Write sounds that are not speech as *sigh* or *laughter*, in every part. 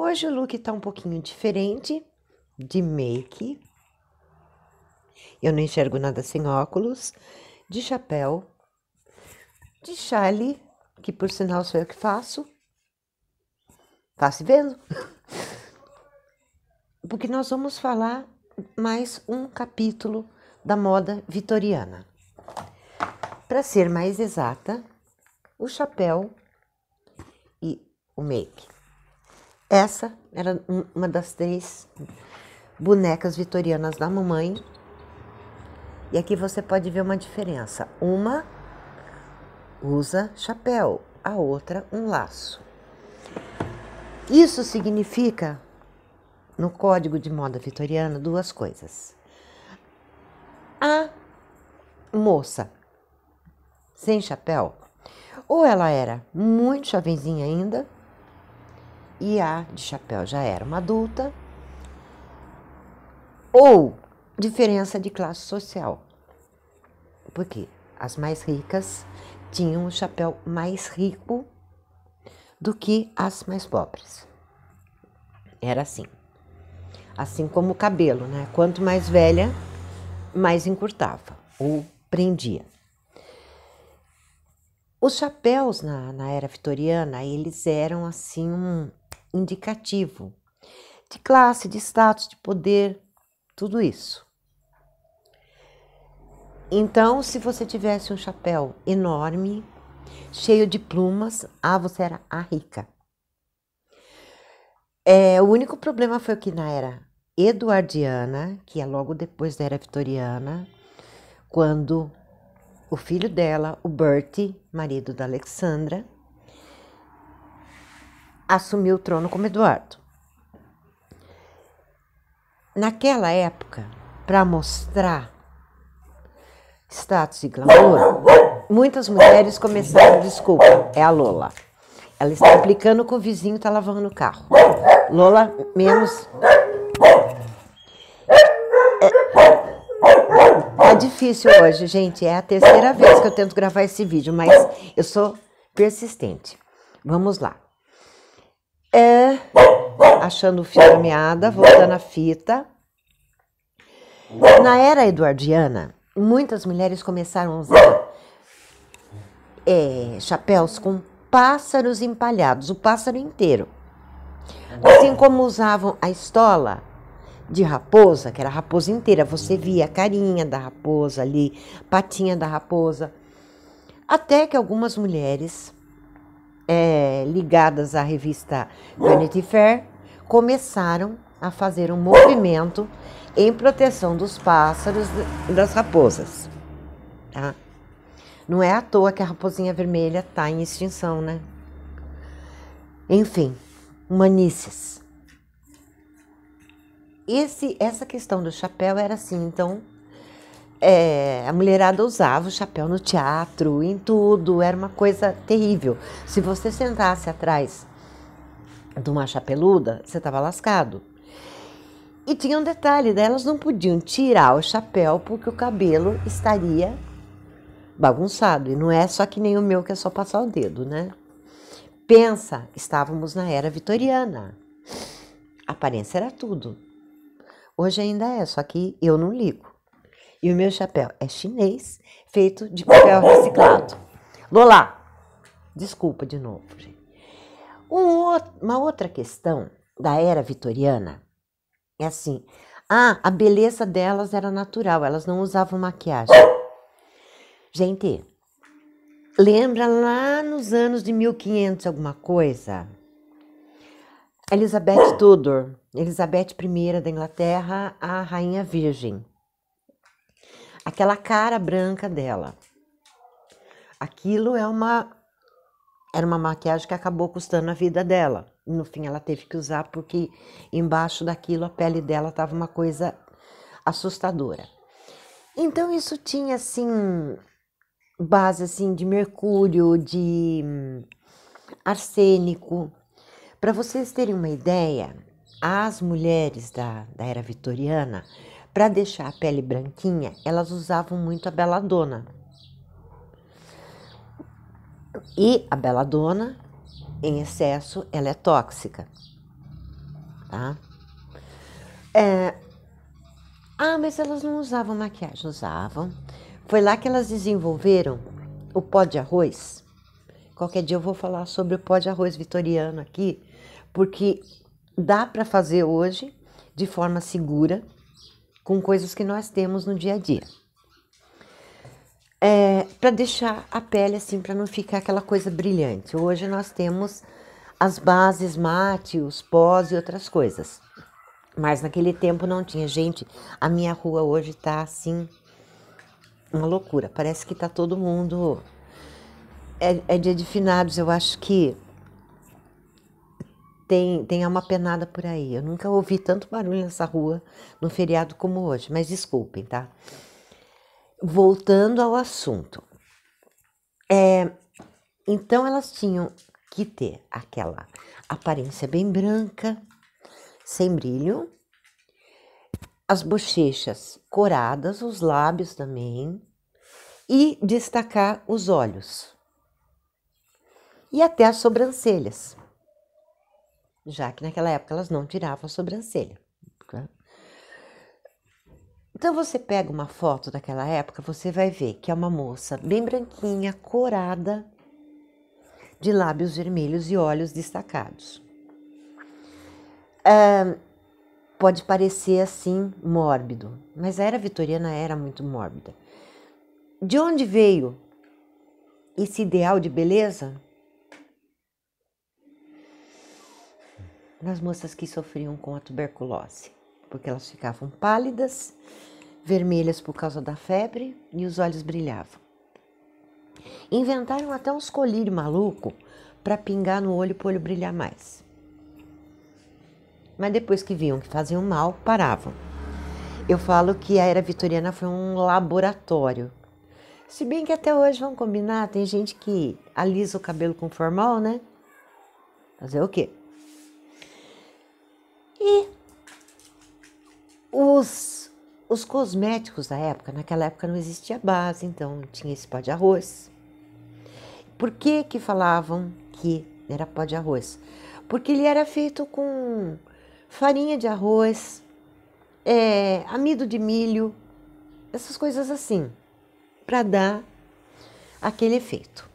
Hoje o look tá um pouquinho diferente, de make. Eu não enxergo nada sem óculos, de chapéu, de chale, que por sinal sou eu que faço. Faço e vendo. *laughs* Porque nós vamos falar mais um capítulo da moda vitoriana. Para ser mais exata, o chapéu e o make. Essa era uma das três bonecas vitorianas da mamãe. E aqui você pode ver uma diferença. Uma usa chapéu, a outra um laço. Isso significa, no código de moda vitoriana, duas coisas. A moça sem chapéu, ou ela era muito jovenzinha ainda, e a de chapéu já era uma adulta, ou diferença de classe social, porque as mais ricas tinham um chapéu mais rico do que as mais pobres. Era assim. Assim como o cabelo, né? Quanto mais velha, mais encurtava ou prendia. Os chapéus na, na era vitoriana, eles eram assim um, indicativo de classe, de status, de poder, tudo isso. Então, se você tivesse um chapéu enorme, cheio de plumas, ah, você era a rica. É, o único problema foi que na era eduardiana, que é logo depois da era vitoriana, quando o filho dela, o Bertie, marido da Alexandra, assumiu o trono como Eduardo. Naquela época, para mostrar status e glamour, muitas mulheres começaram, desculpa, é a Lola. Ela está aplicando com o vizinho, está lavando o carro. Lola, menos. É, é difícil hoje, gente. É a terceira vez que eu tento gravar esse vídeo, mas eu sou persistente. Vamos lá. É, achando o fio da meada, voltando a fita. Na era eduardiana, muitas mulheres começaram a usar é, chapéus com pássaros empalhados, o pássaro inteiro. Assim como usavam a estola de raposa, que era a raposa inteira, você via a carinha da raposa ali, patinha da raposa. Até que algumas mulheres é, ligadas à revista Vanity Fair começaram a fazer um movimento em proteção dos pássaros e das raposas. Tá? Não é à toa que a raposinha vermelha está em extinção, né? Enfim, humanices. Esse, essa questão do chapéu era assim, então é, a mulherada usava o chapéu no teatro, em tudo, era uma coisa terrível. Se você sentasse atrás de uma chapeluda, você estava lascado. E tinha um detalhe, né? elas não podiam tirar o chapéu porque o cabelo estaria bagunçado. E não é só que nem o meu que é só passar o dedo, né? Pensa, estávamos na era vitoriana. A aparência era tudo. Hoje ainda é, só que eu não ligo. E o meu chapéu é chinês, feito de papel reciclado. Lola, desculpa de novo, gente. Um, uma outra questão da era vitoriana é assim: ah, a beleza delas era natural, elas não usavam maquiagem. Gente, lembra lá nos anos de 1500 alguma coisa? Elizabeth Tudor, Elizabeth I da Inglaterra, a rainha virgem aquela cara branca dela. Aquilo é uma era uma maquiagem que acabou custando a vida dela. No fim ela teve que usar porque embaixo daquilo a pele dela estava uma coisa assustadora. Então isso tinha assim base assim de mercúrio, de hum, arsênico. Para vocês terem uma ideia, as mulheres da, da era vitoriana para deixar a pele branquinha, elas usavam muito a beladona. E a beladona, em excesso, ela é tóxica. Tá? É... Ah, mas elas não usavam maquiagem, usavam. Foi lá que elas desenvolveram o pó de arroz. Qualquer dia eu vou falar sobre o pó de arroz vitoriano aqui, porque dá para fazer hoje de forma segura com coisas que nós temos no dia a dia. É, para deixar a pele assim, para não ficar aquela coisa brilhante. Hoje nós temos as bases mate, os pós e outras coisas. Mas naquele tempo não tinha. Gente, a minha rua hoje tá assim, uma loucura. Parece que tá todo mundo. É, é dia de finados, eu acho que tem, tem uma penada por aí. Eu nunca ouvi tanto barulho nessa rua no feriado como hoje, mas desculpem, tá? Voltando ao assunto. É, então elas tinham que ter aquela aparência bem branca, sem brilho, as bochechas coradas, os lábios também, e destacar os olhos e até as sobrancelhas já que naquela época elas não tiravam a sobrancelha. Né? Então você pega uma foto daquela época, você vai ver que é uma moça bem branquinha, corada, de lábios vermelhos e olhos destacados. pode parecer assim mórbido, mas a era vitoriana era muito mórbida. De onde veio esse ideal de beleza? nas moças que sofriam com a tuberculose, porque elas ficavam pálidas, vermelhas por causa da febre e os olhos brilhavam. Inventaram até uns colírios maluco para pingar no olho para o olho brilhar mais. Mas depois que viam que faziam mal, paravam. Eu falo que a era vitoriana foi um laboratório. Se bem que até hoje, vamos combinar, tem gente que alisa o cabelo com formal, né? Fazer o quê? E os, os cosméticos da época, naquela época não existia base, então tinha esse pó de arroz. Por que que falavam que era pó de arroz? Porque ele era feito com farinha de arroz, é, amido de milho, essas coisas assim, para dar aquele efeito.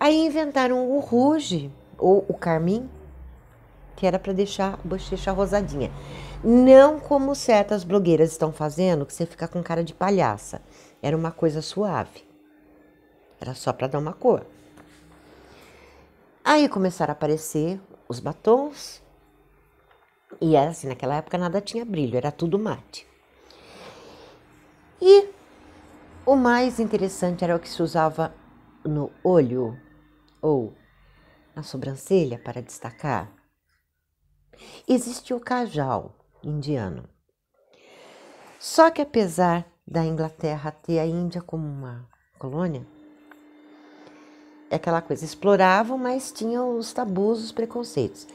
Aí inventaram o ruge ou o carmim, que era para deixar a bochecha rosadinha. Não como certas blogueiras estão fazendo, que você fica com cara de palhaça. Era uma coisa suave. Era só para dar uma cor. Aí começaram a aparecer os batons. E era assim, naquela época nada tinha brilho, era tudo mate. E o mais interessante era o que se usava no olho ou na sobrancelha para destacar. Existe o cajal indiano. Só que apesar da Inglaterra ter a Índia como uma colônia, é aquela coisa, exploravam, mas tinham os tabus, os preconceitos.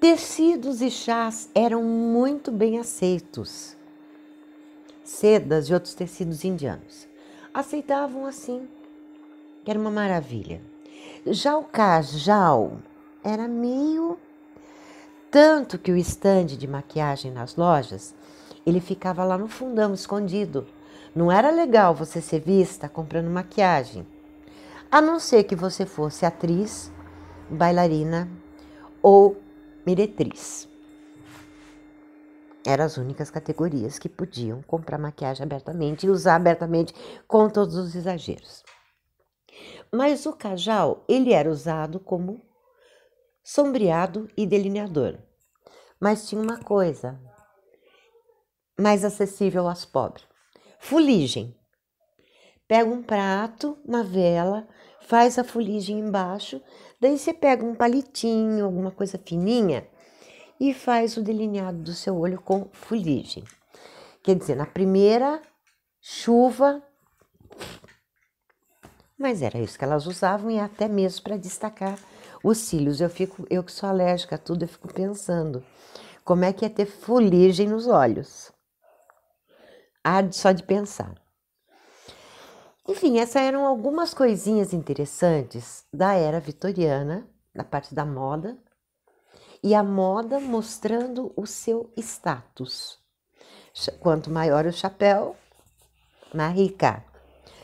Tecidos e chás eram muito bem aceitos. Sedas e outros tecidos indianos. Aceitavam assim, era uma maravilha. Já o cajal era meio tanto que o estande de maquiagem nas lojas, ele ficava lá no fundão, escondido. Não era legal você ser vista comprando maquiagem. A não ser que você fosse atriz, bailarina ou meretriz. Eram as únicas categorias que podiam comprar maquiagem abertamente e usar abertamente com todos os exageros. Mas o cajal, ele era usado como sombreado e delineador. Mas tinha uma coisa mais acessível às pobres: fuligem. Pega um prato, uma vela, faz a fuligem embaixo, daí você pega um palitinho, alguma coisa fininha e faz o delineado do seu olho com fuligem. Quer dizer, na primeira chuva, mas era isso que elas usavam e é até mesmo para destacar os cílios, eu fico, eu que sou alérgica a tudo, eu fico pensando como é que é ter fuligem nos olhos. Arde só de pensar. Enfim, essas eram algumas coisinhas interessantes da era vitoriana, da parte da moda, e a moda mostrando o seu status. Quanto maior o chapéu, mais rica.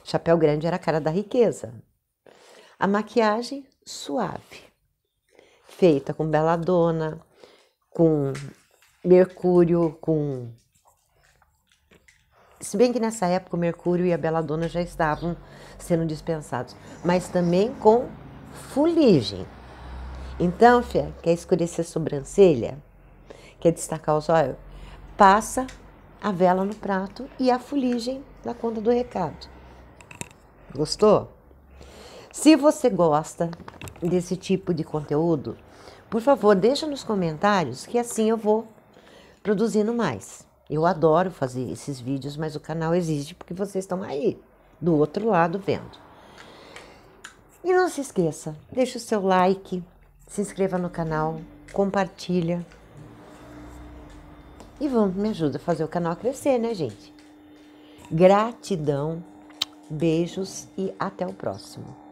Chapéu grande era a cara da riqueza. A maquiagem suave feita com beladona, com mercúrio, com. Se bem que nessa época o mercúrio e a beladona já estavam sendo dispensados, mas também com fuligem. Então, Fia, quer escurecer a sobrancelha? Quer destacar os olhos? Passa a vela no prato e a fuligem na conta do recado. Gostou? Se você gosta desse tipo de conteúdo, por favor, deixa nos comentários que assim eu vou produzindo mais. Eu adoro fazer esses vídeos, mas o canal exige porque vocês estão aí, do outro lado vendo. E não se esqueça, deixa o seu like, se inscreva no canal, compartilha. E vamos, me ajuda a fazer o canal crescer, né, gente? Gratidão, beijos e até o próximo.